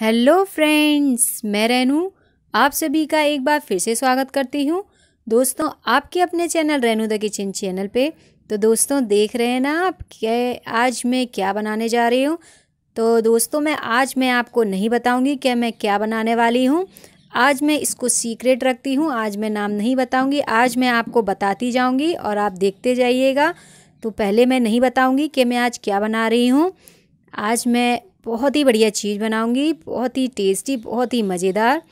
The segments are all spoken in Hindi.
हेलो फ्रेंड्स मैं रेनू आप सभी का एक बार फिर से स्वागत करती हूँ दोस्तों आपके अपने channel Renu the kitchen channel पे तो दोस्तों देख रहे हैं ना आप के आज मैं क्या बनाने जा रही हूँ तो दोस्तों मैं आज मैं आपको नहीं बताऊँगी कि मैं क्या बनाने वाली हूँ आज मैं इसको सीक्रेट रखती हूँ आज मैं नाम नहीं बताऊँगी आज मैं आपको बताती जाऊँगी और आप देखते जाइएगा तो पहले मैं नहीं बताऊँगी कि मैं आज क्या बना रही हूँ आज मैं बहुत ही बढ़िया चीज़ बनाऊँगी बहुत ही टेस्टी बहुत ही मज़ेदार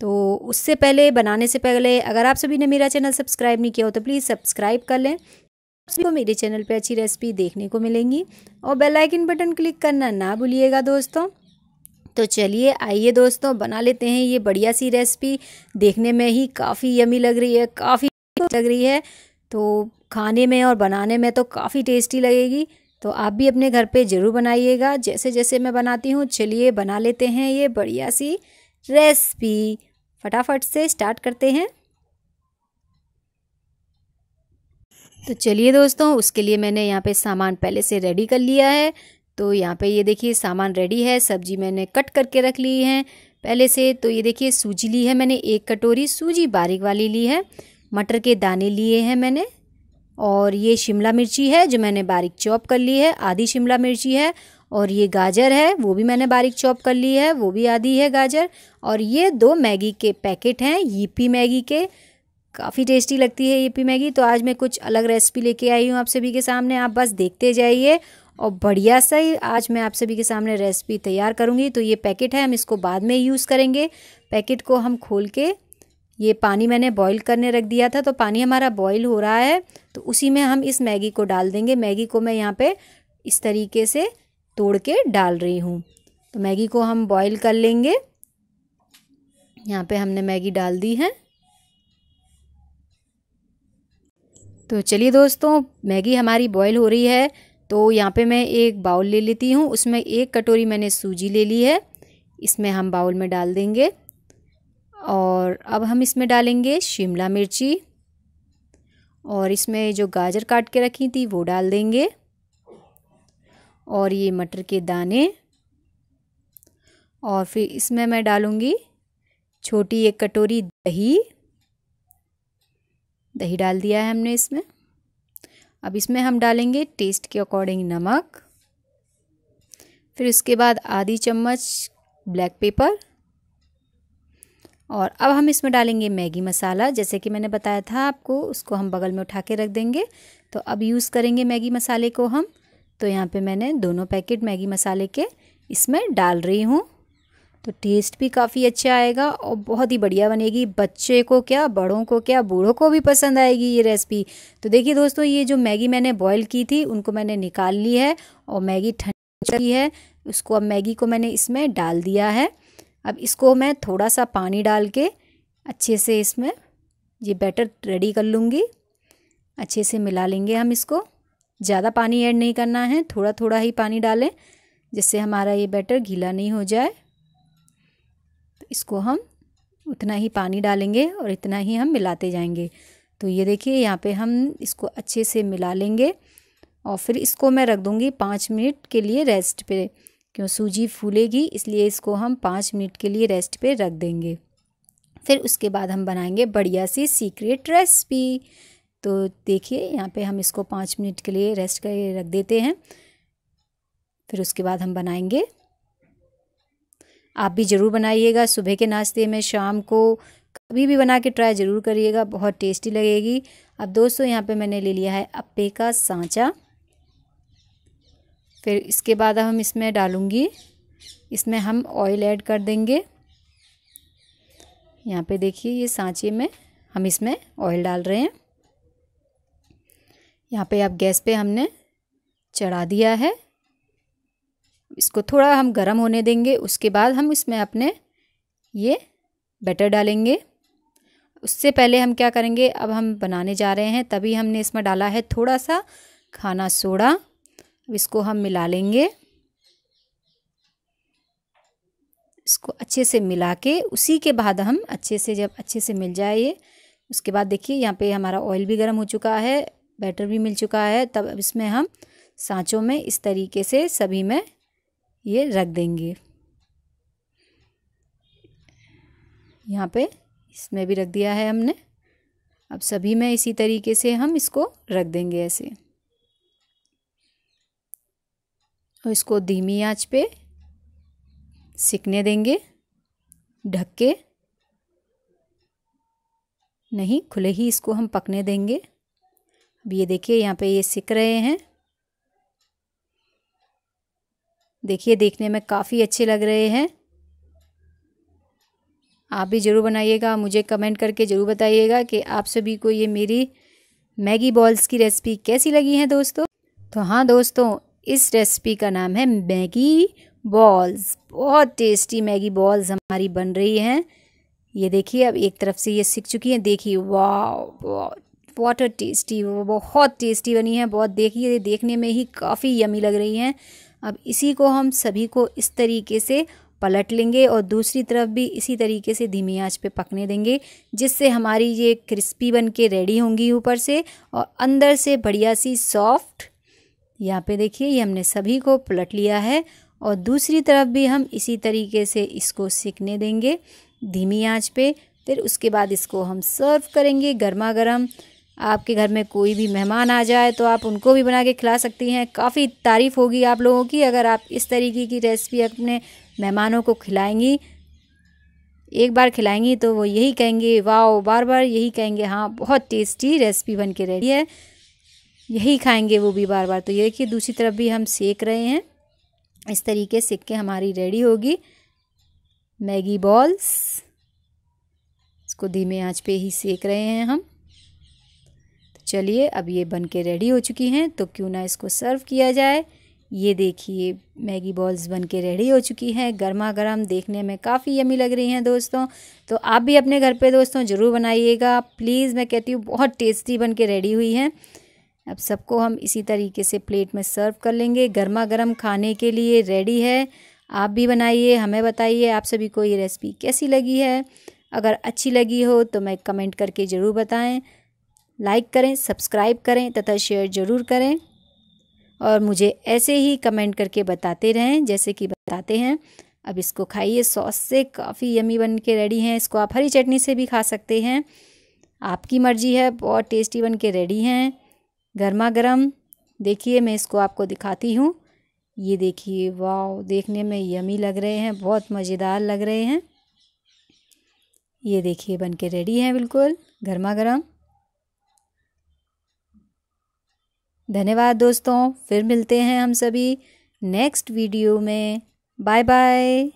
तो उससे पहले बनाने से पहले अगर आप सभी ने मेरा चैनल सब्सक्राइब नहीं किया हो तो प्लीज़ सब्सक्राइब कर लें को मेरे चैनल पे अच्छी रेसिपी देखने को मिलेंगी और बेल आइकन बटन क्लिक करना ना भूलिएगा दोस्तों तो चलिए आइए दोस्तों बना लेते हैं ये बढ़िया सी रेसिपी देखने में ही काफ़ी यमी लग रही है काफ़ी लग रही है तो खाने में और बनाने में तो काफ़ी टेस्टी लगेगी तो आप भी अपने घर पे ज़रूर बनाइएगा जैसे जैसे मैं बनाती हूँ चलिए बना लेते हैं ये बढ़िया सी रेसिपी फटाफट से स्टार्ट करते हैं तो चलिए दोस्तों उसके लिए मैंने यहाँ पे सामान पहले से रेडी कर लिया है तो यहाँ पे ये देखिए सामान रेडी है सब्जी मैंने कट करके रख ली है पहले से तो ये देखिए सूजी ली है मैंने एक कटोरी सूजी बारीक वाली ली है मटर के दाने लिए हैं मैंने और ये शिमला मिर्ची है जो मैंने बारीक चॉप कर ली है आधी शिमला मिर्ची है और ये गाजर है वो भी मैंने बारीक चॉप कर ली है वो भी आधी है गाजर और ये दो मैगी के पैकेट हैं यीपी मैगी के काफ़ी टेस्टी लगती है यीपी मैगी तो आज मैं कुछ अलग रेसिपी लेके आई हूँ आप सभी के सामने आप बस देखते जाइए और बढ़िया सा ही आज मैं आप सभी के सामने रेसिपी तैयार करूँगी तो ये पैकेट है हम इसको बाद में यूज़ करेंगे पैकेट को हम खोल के ये पानी मैंने बॉईल करने रख दिया था तो पानी हमारा बॉईल हो रहा है तो उसी में हम इस मैगी को डाल देंगे मैगी को मैं यहाँ पे इस तरीके से तोड़ के डाल रही हूँ तो मैगी को हम बॉईल कर लेंगे यहाँ पे हमने मैगी डाल दी है तो चलिए दोस्तों मैगी हमारी बॉईल हो रही है तो यहाँ पे मैं एक बाउल ले लेती हूँ उसमें एक कटोरी मैंने सूजी ले ली है इसमें हम बाउल में डाल देंगे और अब हम इसमें डालेंगे शिमला मिर्ची और इसमें जो गाजर काट के रखी थी वो डाल देंगे और ये मटर के दाने और फिर इसमें मैं डालूँगी छोटी एक कटोरी दही दही डाल दिया है हमने इसमें अब इसमें हम डालेंगे टेस्ट के अकॉर्डिंग नमक फिर उसके बाद आधी चम्मच ब्लैक पेपर और अब हम इसमें डालेंगे मैगी मसाला जैसे कि मैंने बताया था आपको उसको हम बगल में उठा के रख देंगे तो अब यूज़ करेंगे मैगी मसाले को हम तो यहाँ पे मैंने दोनों पैकेट मैगी मसाले के इसमें डाल रही हूँ तो टेस्ट भी काफ़ी अच्छा आएगा और बहुत ही बढ़िया बनेगी बच्चे को क्या बड़ों को क्या बूढ़ों को भी पसंद आएगी ये रेसिपी तो देखिए दोस्तों ये जो मैगी मैंने बॉयल की थी उनको मैंने निकाल ली है और मैगी ठंडी है उसको अब मैगी को मैंने इसमें डाल दिया है अब इसको मैं थोड़ा सा पानी डाल के अच्छे से इसमें ये बैटर रेडी कर लूँगी अच्छे से मिला लेंगे हम इसको ज़्यादा पानी ऐड नहीं करना है थोड़ा थोड़ा ही पानी डालें जिससे हमारा ये बैटर गीला नहीं हो जाए तो इसको हम उतना ही पानी डालेंगे और इतना ही हम मिलाते जाएंगे तो ये देखिए यहाँ पे हम इसको अच्छे से मिला लेंगे और फिर इसको मैं रख दूँगी पाँच मिनट के लिए रेस्ट पे क्यों सूजी फूलेगी इसलिए इसको हम पाँच मिनट के लिए रेस्ट पे रख देंगे फिर उसके बाद हम बनाएंगे बढ़िया सी सीक्रेट रेसिपी तो देखिए यहाँ पे हम इसको पाँच मिनट के लिए रेस्ट कर रख देते हैं फिर उसके बाद हम बनाएंगे आप भी ज़रूर बनाइएगा सुबह के नाश्ते में शाम को कभी भी बना के ट्राई ज़रूर करिएगा बहुत टेस्टी लगेगी अब दोस्तों यहाँ पे मैंने ले लिया है अप्पे का सांचा फिर इसके बाद हम इसमें डालूँगी इसमें हम ऑयल ऐड कर देंगे यहाँ पे देखिए ये सांचे में हम इसमें ऑयल डाल रहे हैं यहाँ पे आप गैस पे हमने चढ़ा दिया है इसको थोड़ा हम गरम होने देंगे उसके बाद हम इसमें अपने ये बैटर डालेंगे उससे पहले हम क्या करेंगे अब हम बनाने जा रहे हैं तभी हमने इसमें डाला है थोड़ा सा खाना सोडा इसको हम मिला लेंगे इसको अच्छे से मिला के उसी के बाद हम अच्छे से जब अच्छे से मिल जाए ये उसके बाद देखिए यहाँ पे हमारा ऑयल भी गर्म हो चुका है बैटर भी मिल चुका है तब अब इसमें हम सांचों में इस तरीके से सभी में ये रख देंगे यहाँ पे इसमें भी रख दिया है हमने अब सभी में इसी तरीके से हम इसको रख देंगे ऐसे और इसको धीमी आंच पे सिकने देंगे ढक के नहीं खुले ही इसको हम पकने देंगे अब ये देखिए यहाँ पे ये सिक रहे हैं देखिए देखने में काफ़ी अच्छे लग रहे हैं आप भी ज़रूर बनाइएगा मुझे कमेंट करके ज़रूर बताइएगा कि आप सभी को ये मेरी मैगी बॉल्स की रेसिपी कैसी लगी है दोस्तों तो हाँ दोस्तों इस रेसिपी का नाम है मैगी बॉल्स बहुत टेस्टी मैगी बॉल्स हमारी बन रही हैं ये देखिए अब एक तरफ से ये सीख चुकी हैं देखिए वाह बहुत टेस्टी वो बहुत टेस्टी बनी है बहुत देखिए देखने में ही काफ़ी यमी लग रही हैं अब इसी को हम सभी को इस तरीके से पलट लेंगे और दूसरी तरफ भी इसी तरीके से धीमी आंच पे पकने देंगे जिससे हमारी ये क्रिस्पी बन के रेडी होंगी ऊपर से और अंदर से बढ़िया सी सॉफ्ट यहाँ पे देखिए ये हमने सभी को पलट लिया है और दूसरी तरफ भी हम इसी तरीके से इसको सिकने देंगे धीमी आंच पे फिर उसके बाद इसको हम सर्व करेंगे गर्मा गर्म आपके घर में कोई भी मेहमान आ जाए तो आप उनको भी बना के खिला सकती हैं काफ़ी तारीफ़ होगी आप लोगों की अगर आप इस तरीके की रेसिपी अपने मेहमानों को खिलाएंगी एक बार खिलाएंगी तो वो यही कहेंगे वाह बार बार यही कहेंगे हाँ बहुत टेस्टी रेसिपी बन के रेडी है यही खाएंगे वो भी बार बार तो ये देखिए दूसरी तरफ भी हम सेक रहे हैं इस तरीके सेक के हमारी रेडी होगी मैगी बॉल्स इसको धीमे आंच पे ही सेक रहे हैं हम तो चलिए अब ये बन के रेडी हो चुकी हैं तो क्यों ना इसको सर्व किया जाए ये देखिए मैगी बॉल्स बन के रेडी हो चुकी हैं गर्मा गर्म देखने में काफ़ी यमी लग रही हैं दोस्तों तो आप भी अपने घर पे दोस्तों ज़रूर बनाइएगा प्लीज़ मैं कहती हूँ बहुत टेस्टी बन के रेडी हुई हैं अब सबको हम इसी तरीके से प्लेट में सर्व कर लेंगे गर्मा गर्म खाने के लिए रेडी है आप भी बनाइए हमें बताइए आप सभी को ये रेसिपी कैसी लगी है अगर अच्छी लगी हो तो मैं कमेंट करके ज़रूर बताएं लाइक करें सब्सक्राइब करें तथा शेयर ज़रूर करें और मुझे ऐसे ही कमेंट करके बताते रहें जैसे कि बताते हैं अब इसको खाइए सॉस से काफ़ी यमी बन के रेडी हैं इसको आप हरी चटनी से भी खा सकते हैं आपकी मर्जी है बहुत टेस्टी बन के रेडी हैं गर्मा गर्म देखिए मैं इसको आपको दिखाती हूँ ये देखिए वाह देखने में यमी लग रहे हैं बहुत मज़ेदार लग रहे हैं ये देखिए बन के रेडी हैं बिल्कुल गर्मा गर्म धन्यवाद दोस्तों फिर मिलते हैं हम सभी नेक्स्ट वीडियो में बाय बाय